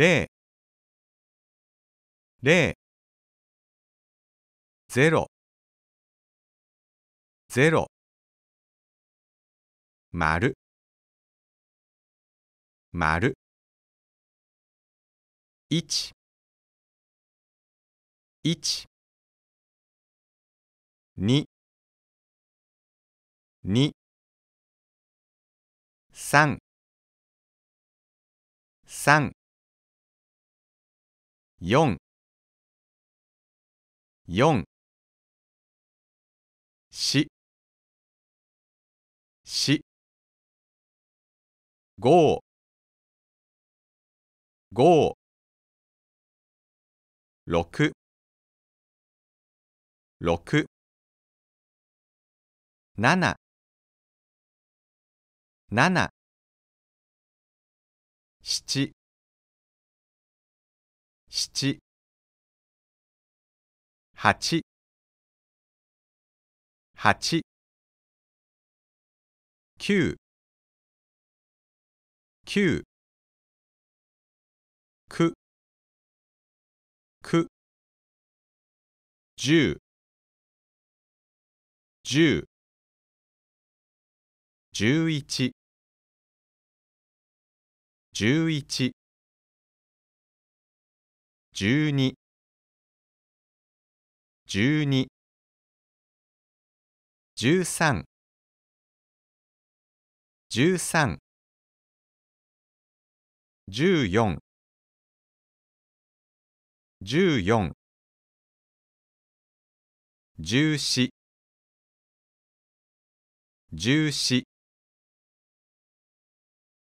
零零ゼロゼロ丸丸一一二二三三4 4 4 4 5 5 6 6 7 7 7七八八九九九九十十十一十一十二十二十三十三十四十四十四十四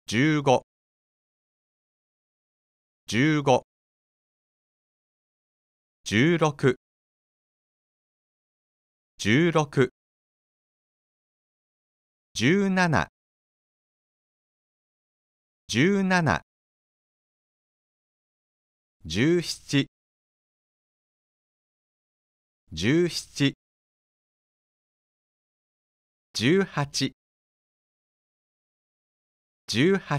十五十五十六十6十七十七十七十七十八十八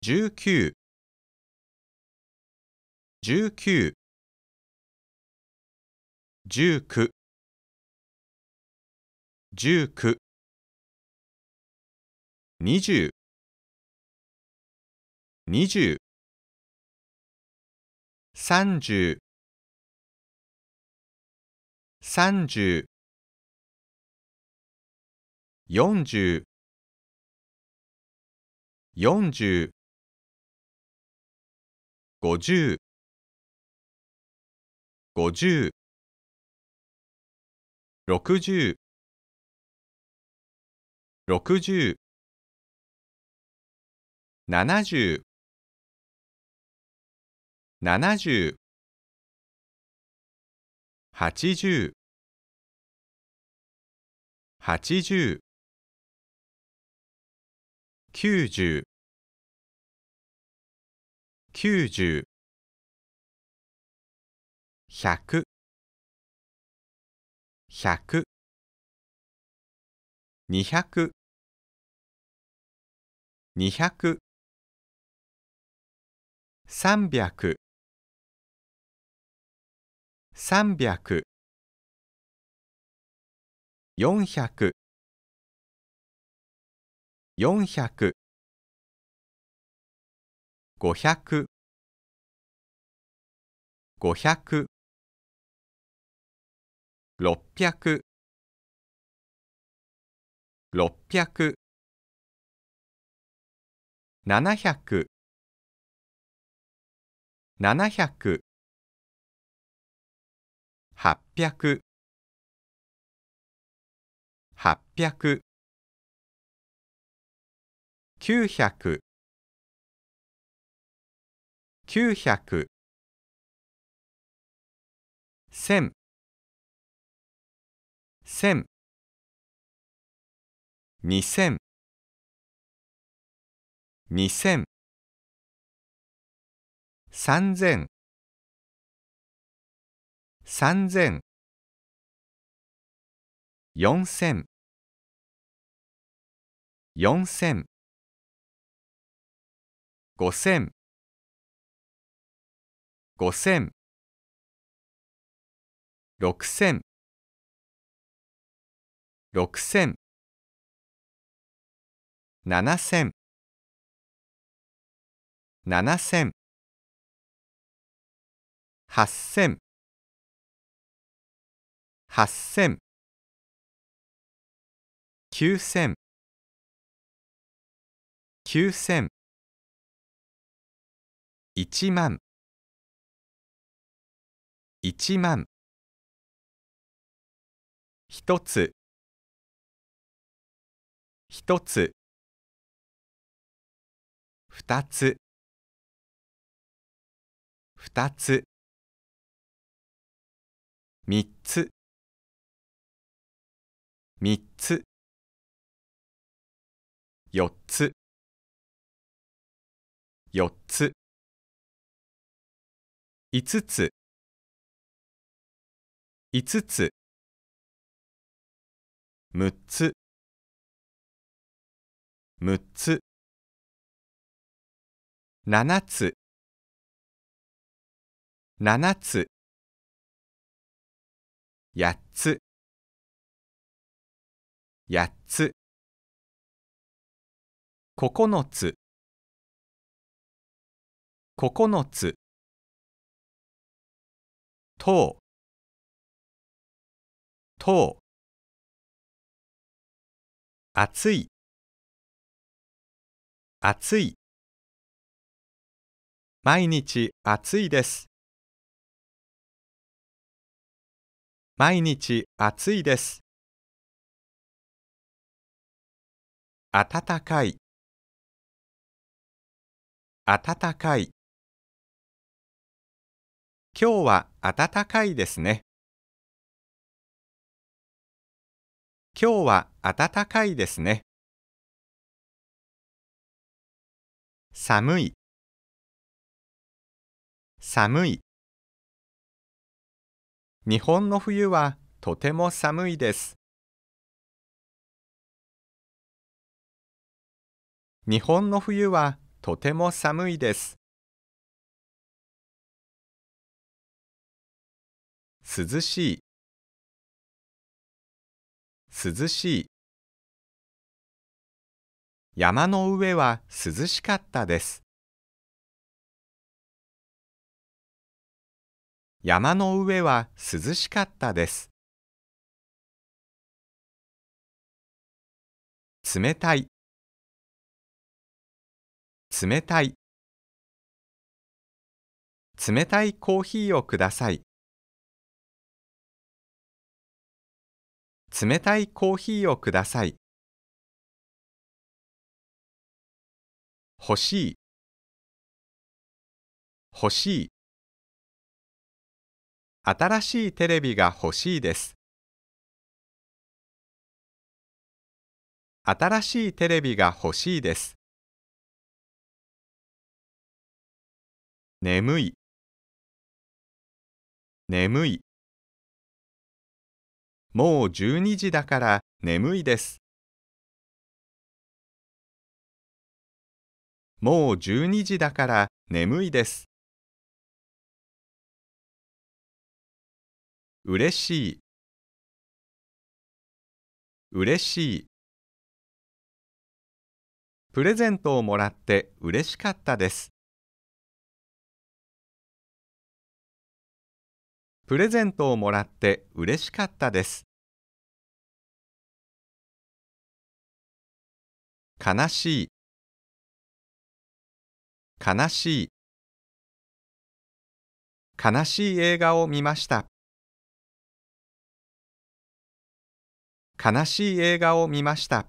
十九十九十九1十。2十2十3十3十40五十、六十、六十、七十、七十、八十、八十、九十、九十、100 100 200 200 300 300 400 400 500 500六百六百七百七百八百八百九百九百千千二千二千三千三千四千四千五千五千六千六千七千七千八千八千九千九千一万一万一つ一つ二つ二つ三つ三つ四つ四つ五つ五つ六つ六つ、七つ、七つ、八つ、八つ、九つ、九つ、とう、とう、あつい。暑い毎日暑いです毎日暑いです暖かい暖かい今日は暖かいですね今日は暖かいですね寒い寒い日本の冬はとても寒いです日本の冬はとても寒いです涼しい涼しい山の上は涼しかったです。山の上は涼しかったです。冷たい冷たい冷たいコーヒーをください冷たいコーヒーをください欲しい欲しい新しいテレビが欲しいです新しいテレビが欲しいです眠い眠いもう12時だから眠いですもう12時だから眠いです。嬉しい嬉しいプレゼントをもらって嬉しかったです。プレゼントをもらって嬉しかったです。悲しい悲しい悲しい映画を見ました悲しい映画を見ました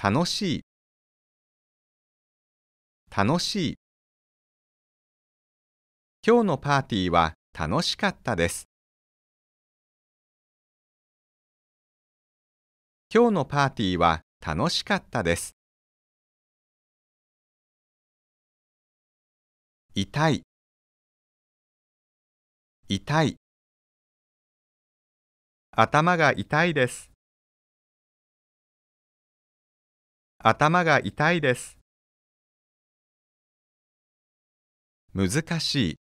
楽しい楽しい今日のパーティーは楽しかったです今日のパーティーは楽しかったです痛い痛い頭が痛いです頭が痛いです難しい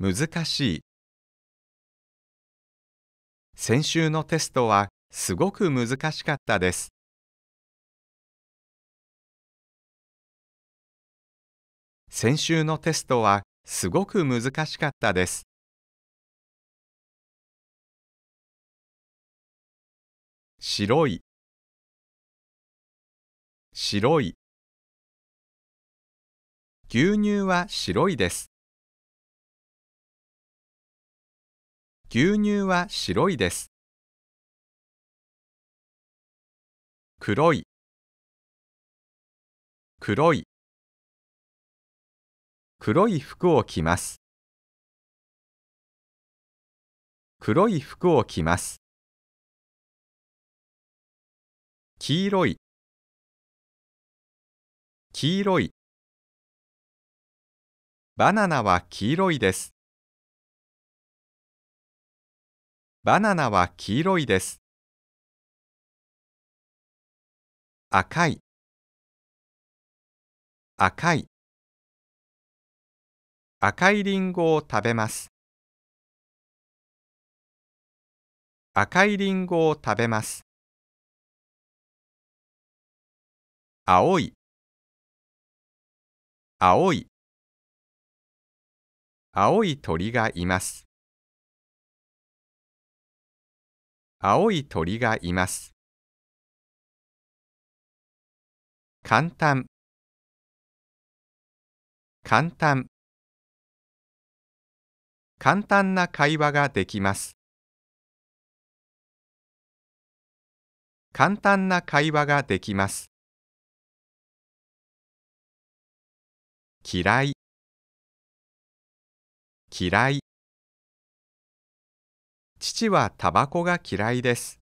難しい先週のテストはすごく難しかったです先週のテストはすごく難しかったです。白い白い牛乳は白いです牛乳は白いです黒い黒い黒い服を着ます黒い服を着ます黄色い黄色いバナナは黄色いですバナナは黄色いです赤い赤い赤いリんゴを食べます赤いんを食べます青い青い青い鳥がいます青い鳥がいます簡単簡単簡単な会話ができます簡単な会話ができます嫌い嫌い父はタバコが嫌いです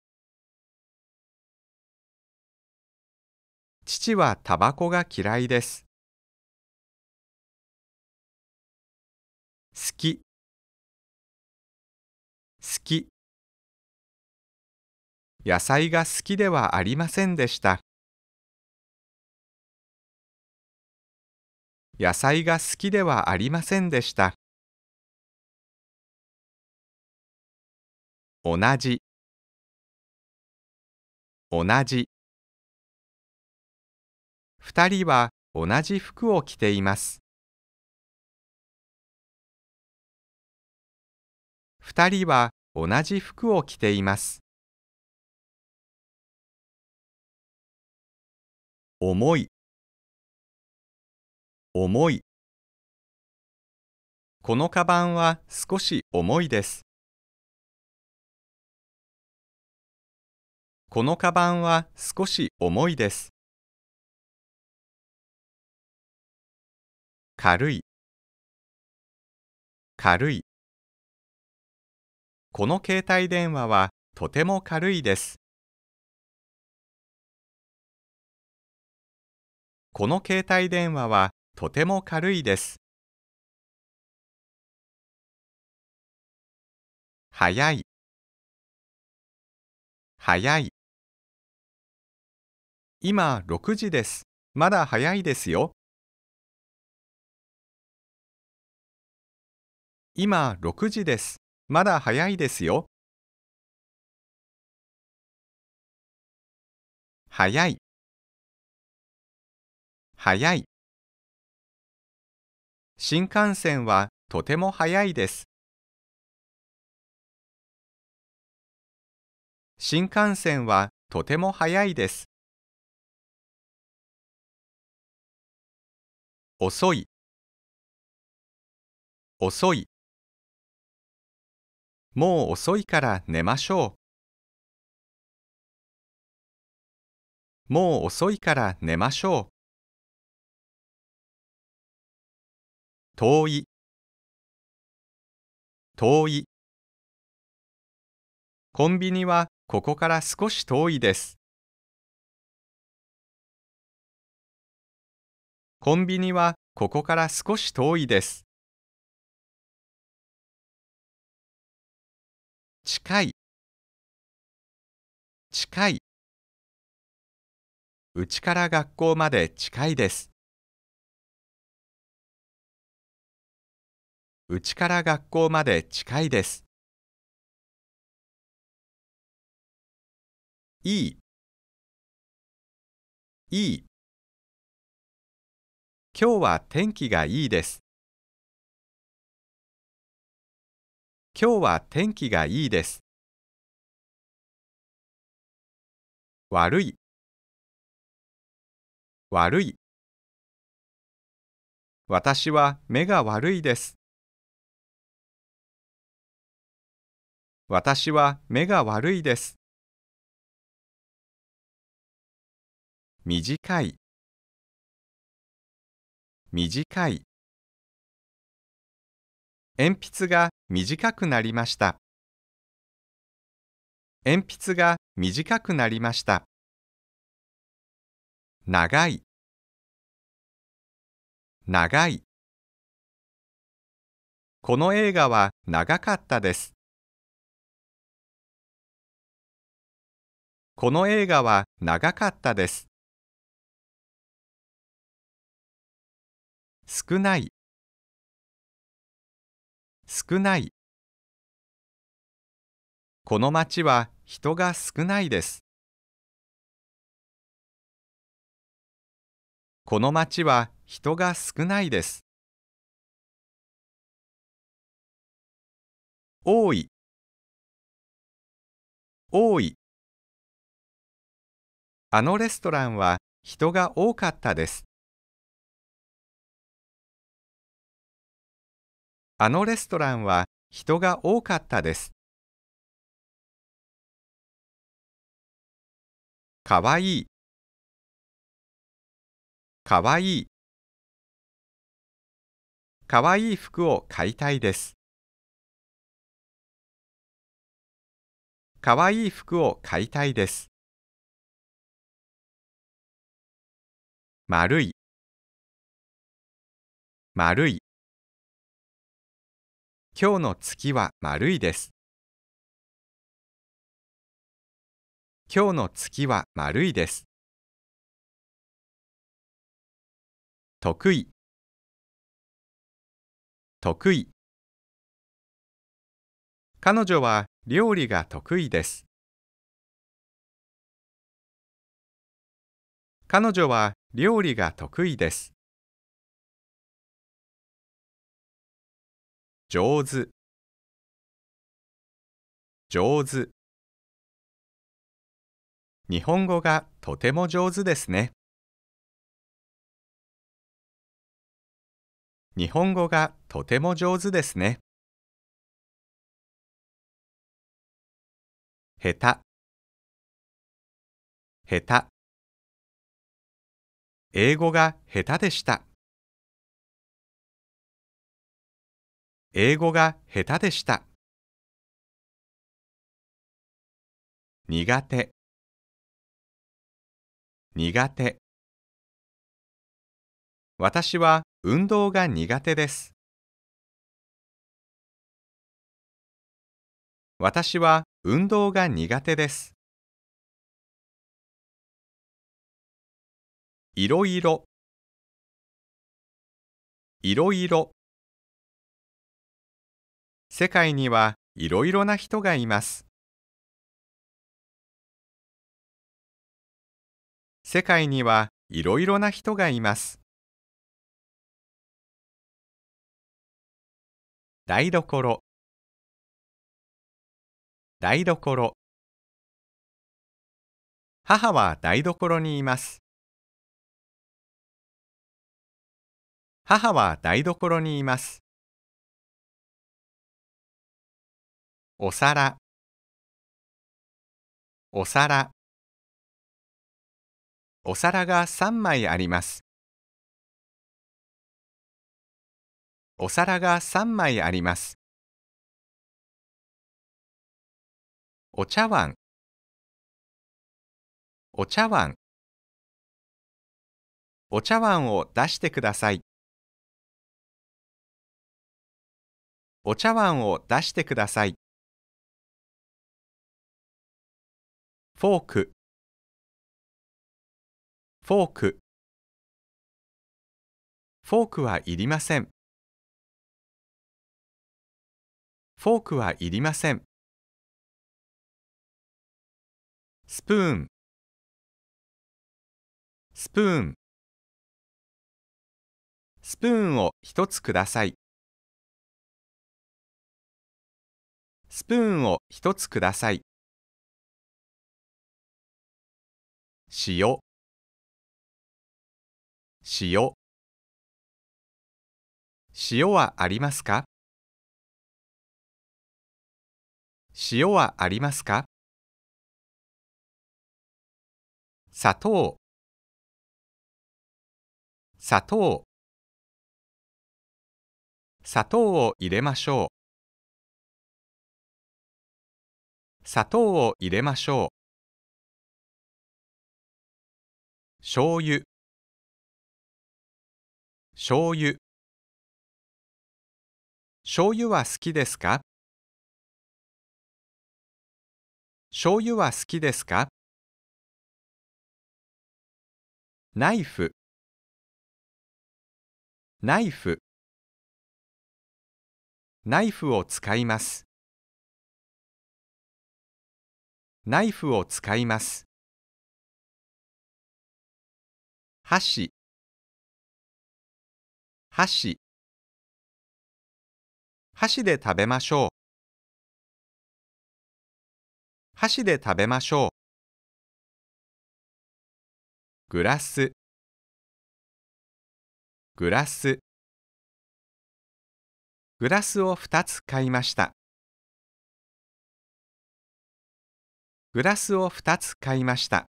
父はタバコが嫌いです好きき野菜が好きではありませんでした野菜が好きではありませんでした同じ同じ二人は同じ服を着ています二人は同じ服を着ています。重い重いこのカバンは少し重いです。このカバンは少し重いです。軽い軽いこの携帯電話はとても軽いです。この携帯電話はとても軽いです。早い早い今6時です。まだ早いですよ。今6時です。まだ早いですよ。早い早い新幹線はとても早いです。新幹線はとても早いです。遅い遅いもう遅いから寝ましょう。もう遅いから寝ましょう。遠い遠いコンビニはここから少し遠いです。コンビニはここから少し遠いです。近い近いうちから学校まで近いですうちから学校まで近いですいいいい今日は天気がいいです今日は天気がいいです。悪い悪い私は目が悪いです。私は目が悪いです。短い短い鉛筆が短くなりました鉛筆が短くなりました長い長いこの映画は長かったですこの映画は長かったです少ない少ないこの町は人が少ないですこの町は人が少ないです多い多いあのレストランは人が多かったですあのレストランは人が多かったです。かわいいかわいいかわいい服を買いたいです。かわいい服を買いたいです。丸い丸い今日の月は丸いです。今日の月は丸いです。得意得意彼女は料理が得意です。彼女は料理が得意です。上手上手日本語がとても上手ですね日本語がとても上手ですね下手下手英語が下手でした英語が下手でした。苦手苦手私は運動が苦手です。私は運動が苦手です。いろいろいろいろ世界にはいろいろな人がいます。世界にはいろいろな人がいます。台所台所母は台所にいます。母は台所にいます。お皿お皿お皿が3枚ありますお皿が3枚ありますお茶碗お茶碗お茶碗を出してくださいお茶碗を出してくださいフォークフォークフォークはいりませんフォークはいりませんスプーンスプーンスプーンを一つくださいスプーンを一つください塩塩塩はありますか塩はありますか砂糖砂糖砂糖を入れましょう砂糖を入れましょう醤油醤油醤油は好きですか醤油は好きですかナイフナイフナイフを使いますナイフを使います箸箸箸で食べましょう箸で食べましょうグラスグラスグラスを2つ買いましたグラスを2つ買いました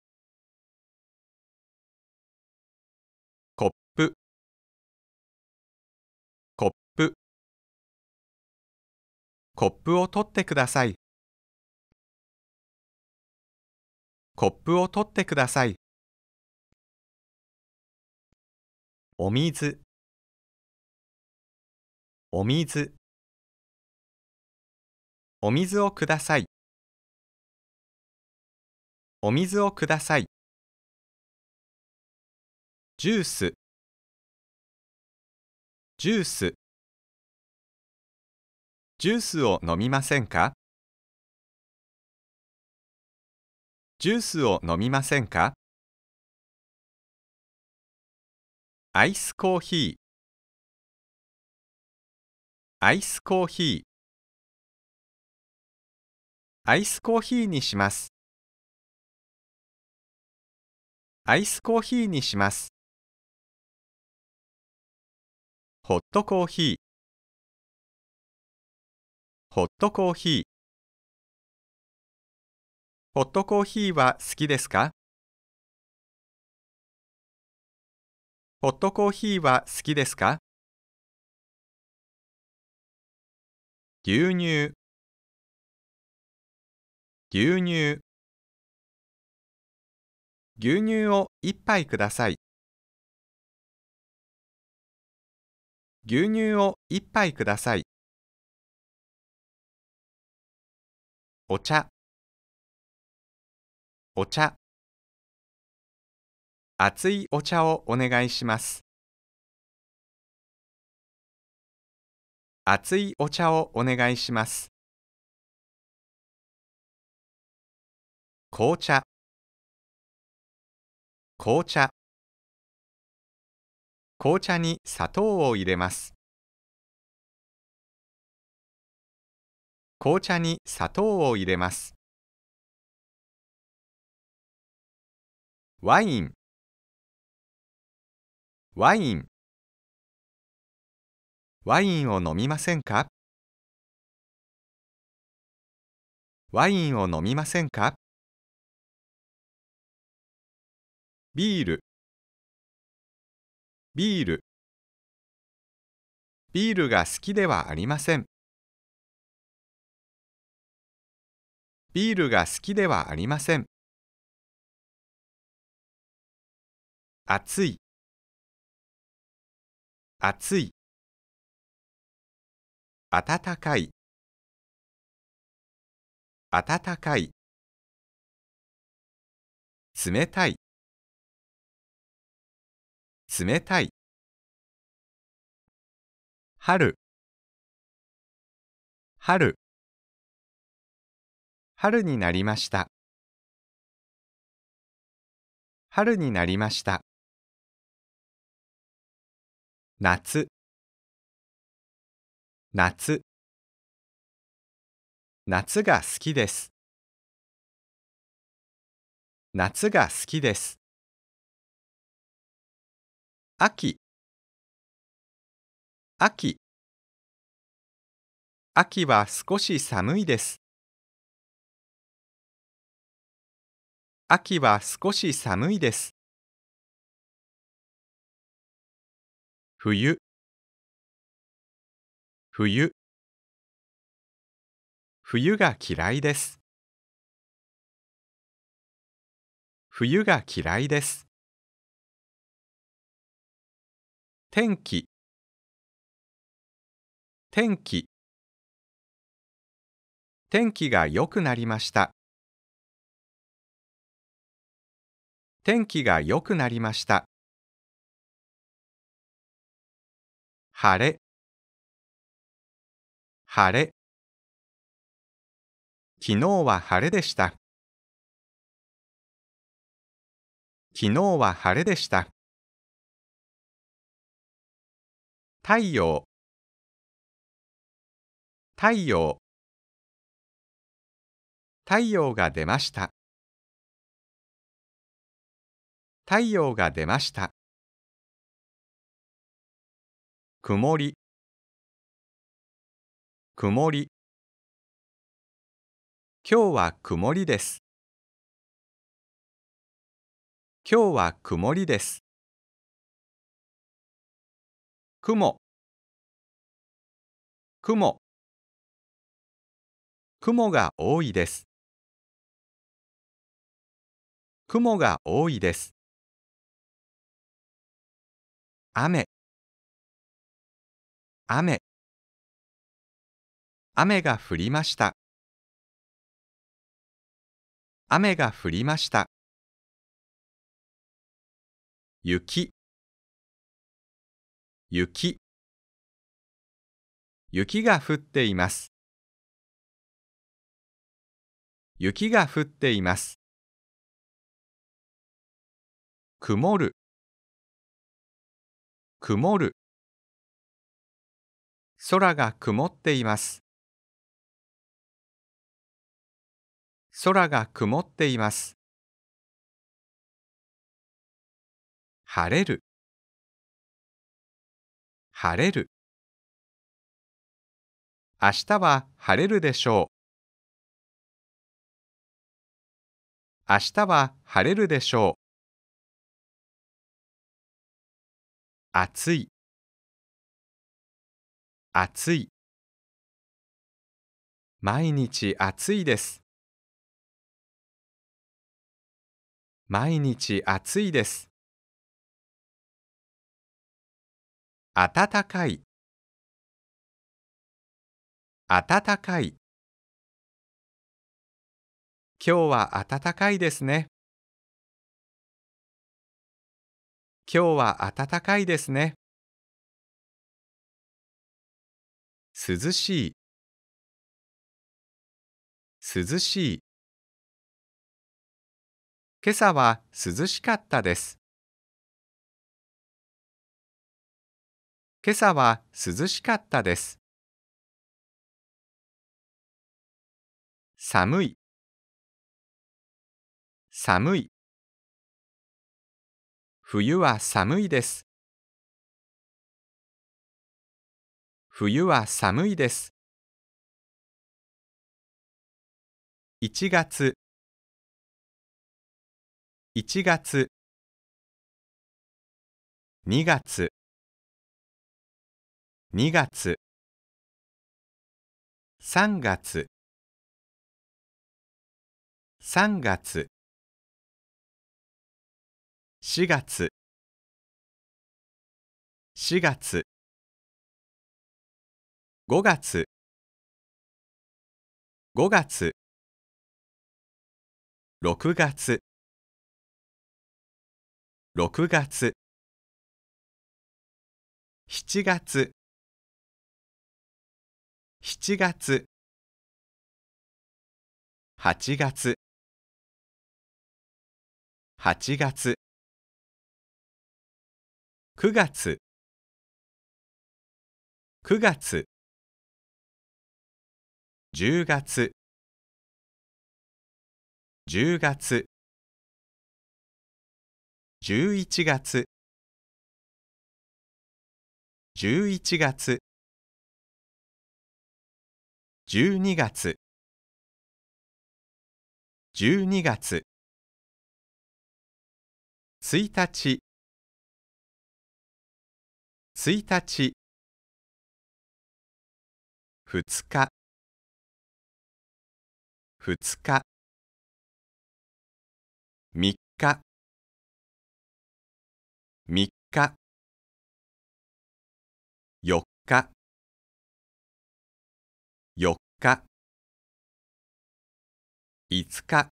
コップを取ってください。コップを取ってください。お水お水お水をくださいお水をくださいジュースジュースジュースを飲みませんかジュースを飲みませんかアイスコーヒーアイスコーヒーアイスコーヒーにしますアイスコーヒーにしますホットコーヒーホットコーヒーホットコーヒーは好きですかホットコーヒーは好きですか牛乳牛乳牛乳を一杯ください牛乳を一杯くださいお茶お茶熱いお茶をお願いします熱いお茶をお願いします紅茶紅茶紅茶に砂糖を入れます紅茶に砂糖を入れますワインワインワインを飲みませんかワインを飲みませんかビールビールビールが好きではありませんビールが好きではありません。暑い暑い暖かい暖かい冷たい冷たい春春春になりました春になりました夏夏夏が好きです夏が好きです秋秋秋は少し寒いです秋は少し寒いです。冬冬冬が嫌いです。冬が嫌いです。天気天気天気が良くなりました。天気が良くなりました。晴れ晴れ昨日は晴れでした。昨日は晴れでした。太陽太陽太陽が出ました。太陽が出ました。曇り曇り今日は曇りです。今日は曇りです。雲雲雲が多いです。雲が多いです。雨雨雨が降りました雨が降りました雪雪雪が降っています雪が降っています曇る曇る空が曇っています空が曇っています晴れる晴れる明日は晴れるでしょう明日は晴れるでしょう暑い暑い毎日暑いです毎日暑いです暖かい暖かい今日は暖かいですね今日は暖かいですね。涼しい涼しい今朝は涼しかったです。今朝は涼しかったです。寒い寒い冬は寒いです。冬は寒いです。1月1月2月2月3月3月4月4月5月5月6月6月7月7月8月8月9月9月10月10月11月11月12月12月1日1日二日2日三日3日四日4日五日5日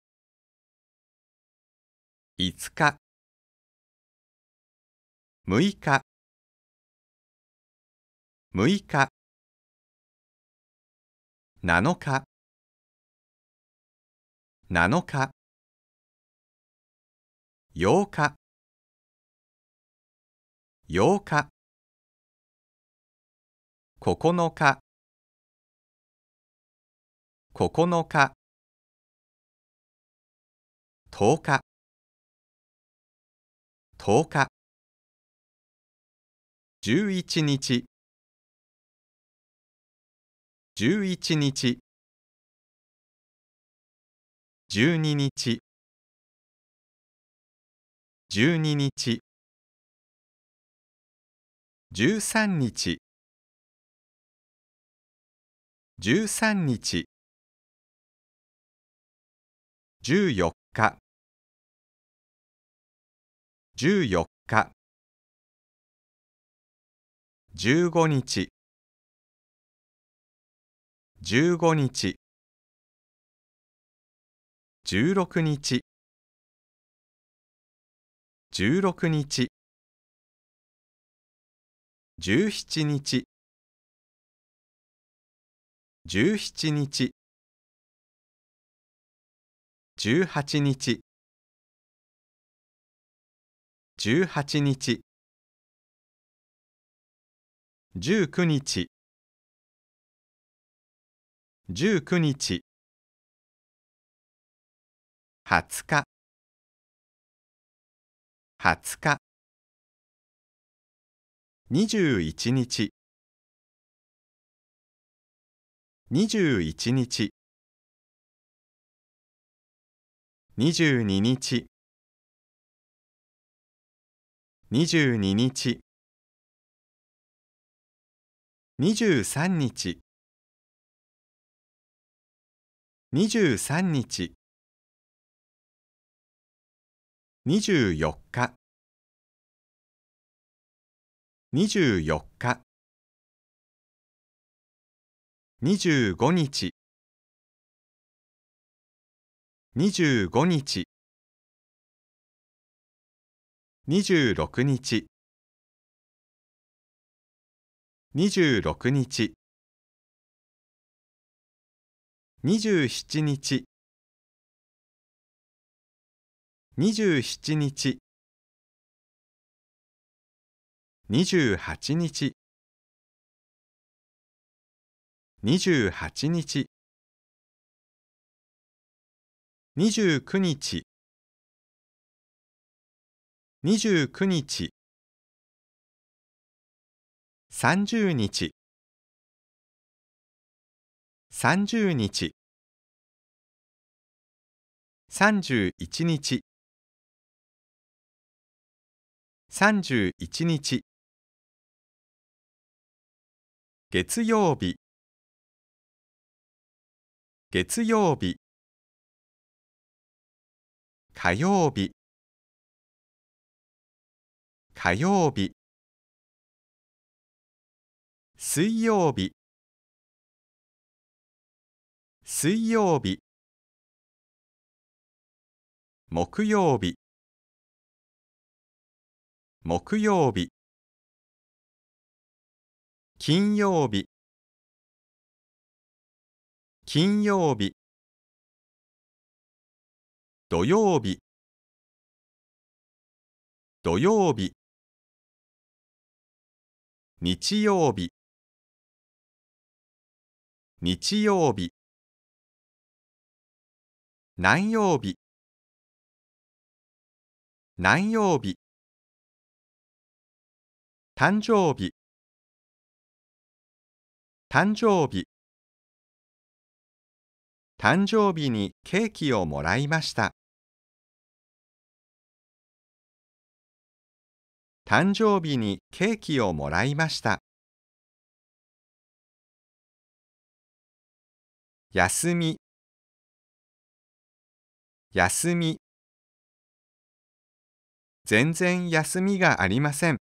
6日6日7日7日8日8日9日9日10日10日11日11日12日12日13日13日14日14日15日15日16日16日17日17日18日18日19日19日20日20日21日21日22日22日23日23日24日24日25日25日26日26日27日27日28日28日29日29日30日30日31日31日月曜日月曜日火曜日火曜日水曜日水曜日木曜日木曜日金曜日金曜日土曜日土曜日日曜日日曜日何曜日何曜日誕生日誕生日誕生日にケーキをもらいました誕生日にケーキをもらいました休み休み全然休みがありません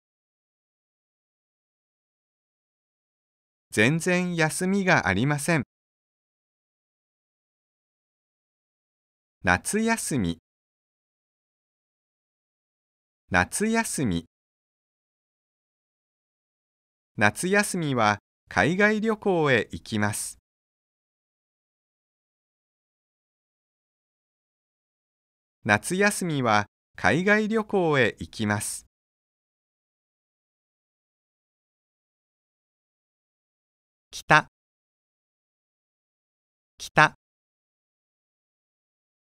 全然休みがありません夏休み夏休み夏休みは海外旅行へ行きます夏休みは海外旅行へ行きます。北北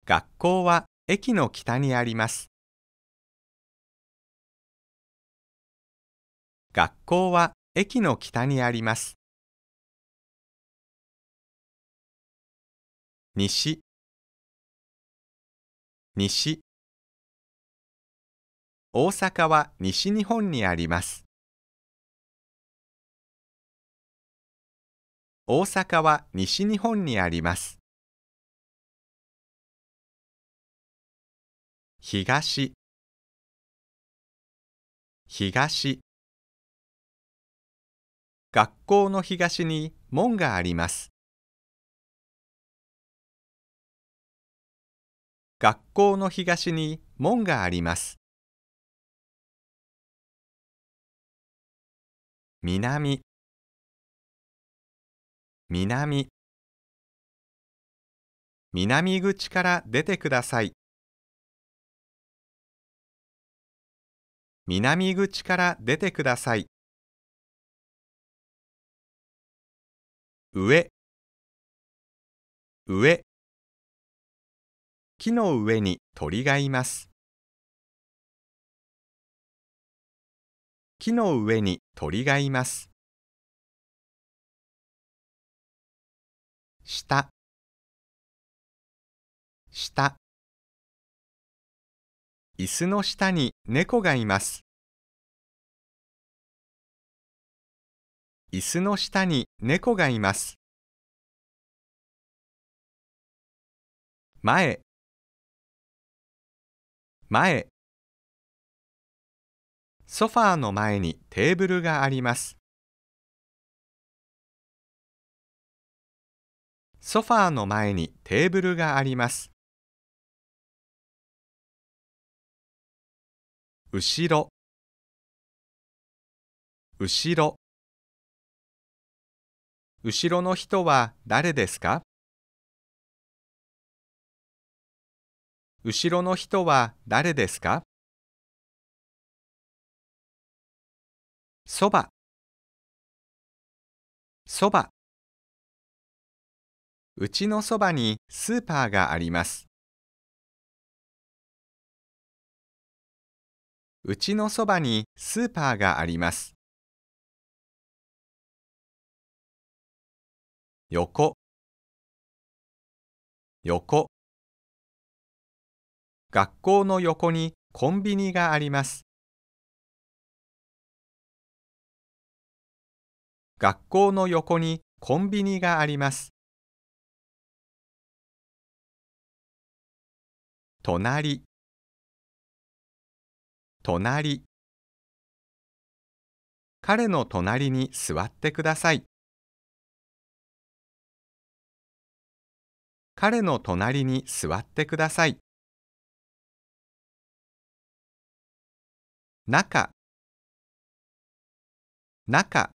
学校は駅の北にあります。学校は駅の北にあります。西西大阪は西日本にあります大阪は西日本にあります東東学校の東に門があります学校の東に門があります。南南南口から出てください。南口から出てください。上上木の上に鳥がいます木の上に鳥がいます下下椅子の下に猫がいます椅子の下に猫がいます前前ソファーの前にテーブルがありますソファーの前にテーブルがあります後ろ後ろ後ろの人は誰ですか後ろの人は誰ですかそばそばうちのそばにスーパーがあります。うちのそばにスーパーがあります。横横学校の横にコンビニがあります。学校の横にコンビニがあります。隣隣彼の隣に座ってください。彼の隣に座ってください。中中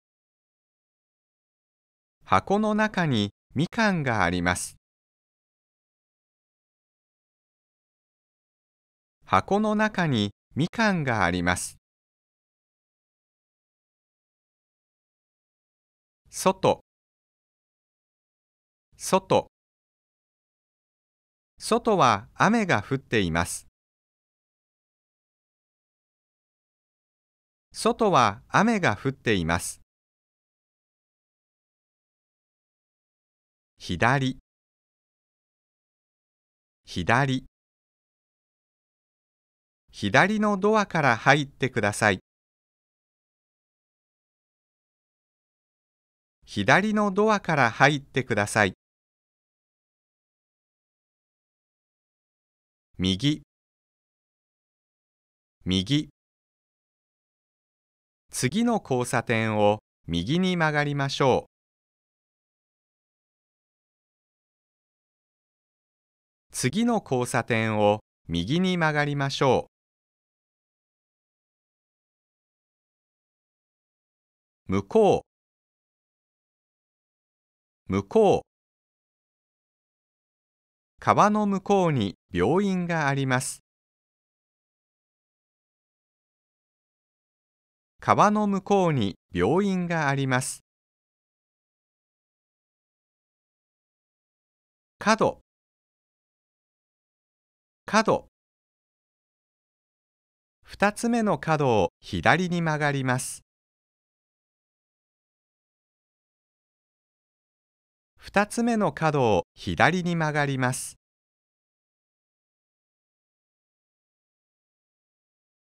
箱の中にみかんがあります箱の中にみかんがあります外外外は雨が降っています外は雨が降っています。左左左のドアから入ってください。左のドアから入ってください。右右次の交差点を右に曲がりましょう。次の交差点を右に曲がりましょう。向こう向こう川の向こうに病院があります。川の向こうに病院があります角角二つ目の角を左に曲がります二つ目の角を左に曲がります